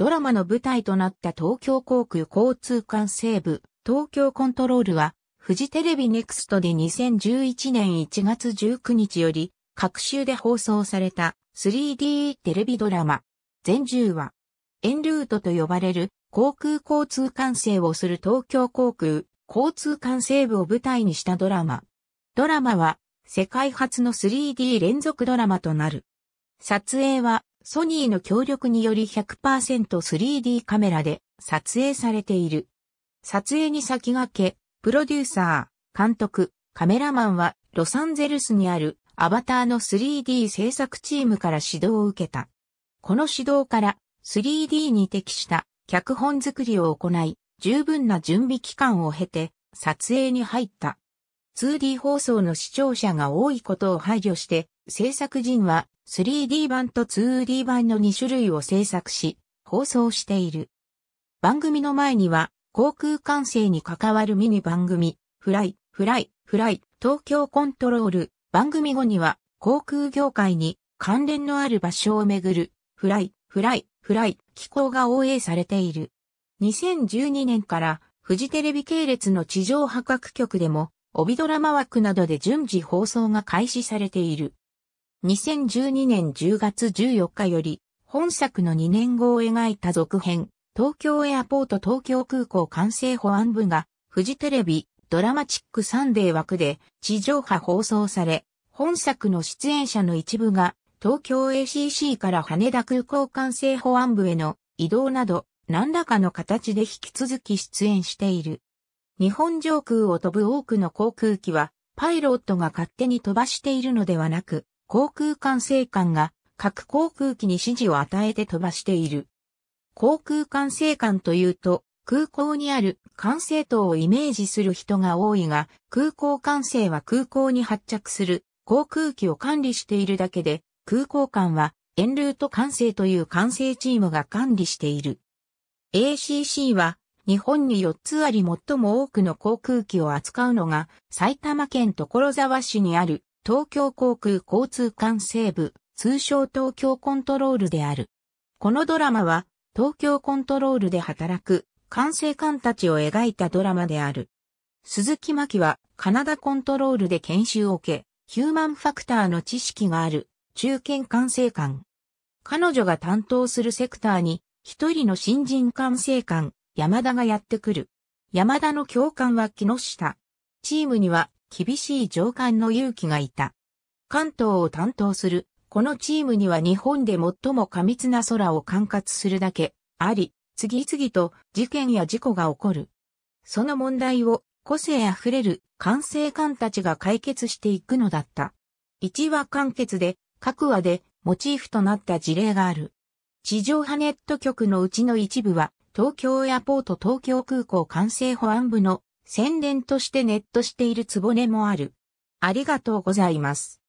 ドラマの舞台となった東京航空交通管制部、東京コントロールは、フジテレビネクストで2011年1月19日より、各週で放送された 3D テレビドラマ、全10話、エンルートと呼ばれる航空交通管制をする東京航空交通管制部を舞台にしたドラマ。ドラマは世界初の 3D 連続ドラマとなる。撮影はソニーの協力により 100%3D カメラで撮影されている。撮影に先駆け、プロデューサー、監督、カメラマンはロサンゼルスにあるアバターの 3D 制作チームから指導を受けた。この指導から 3D に適した脚本作りを行い、十分な準備期間を経て撮影に入った。2D 放送の視聴者が多いことを配慮して、制作陣は 3D 版と 2D 版の2種類を制作し、放送している。番組の前には、航空管制に関わるミニ番組、フライ、フライ、フライ、東京コントロール、番組後には、航空業界に関連のある場所をめぐる、フライ、フライ、フライ、機構が応援されている。2012年から、フジテレビ系列の地上波各局でも、帯ドラマ枠などで順次放送が開始されている。2012年10月14日より、本作の2年後を描いた続編、東京エアポート東京空港管制保安部が、フジテレビ、ドラマチックサンデー枠で地上波放送され、本作の出演者の一部が、東京 ACC から羽田空港管制保安部への移動など、何らかの形で引き続き出演している。日本上空を飛ぶ多くの航空機は、パイロットが勝手に飛ばしているのではなく、航空管制官が各航空機に指示を与えて飛ばしている。航空管制官というと、空港にある管制塔をイメージする人が多いが、空港管制は空港に発着する航空機を管理しているだけで、空港間はエンルート管制という管制チームが管理している。ACC は日本に4つあり最も多くの航空機を扱うのが、埼玉県所沢市にある東京航空交通管制部、通称東京コントロールである。このドラマは、東京コントロールで働く管制官たちを描いたドラマである。鈴木真希は、カナダコントロールで研修を受け、ヒューマンファクターの知識がある、中堅管制官。彼女が担当するセクターに、一人の新人管制官、山田がやってくる。山田の教官は木下。チームには厳しい上官の勇気がいた。関東を担当する、このチームには日本で最も過密な空を管轄するだけ、あり、次々と事件や事故が起こる。その問題を個性あふれる管制官たちが解決していくのだった。一話完結で、各話でモチーフとなった事例がある。地上波ネット局のうちの一部は東京エアポート東京空港管制保安部の宣伝としてネットしているつぼねもある。ありがとうございます。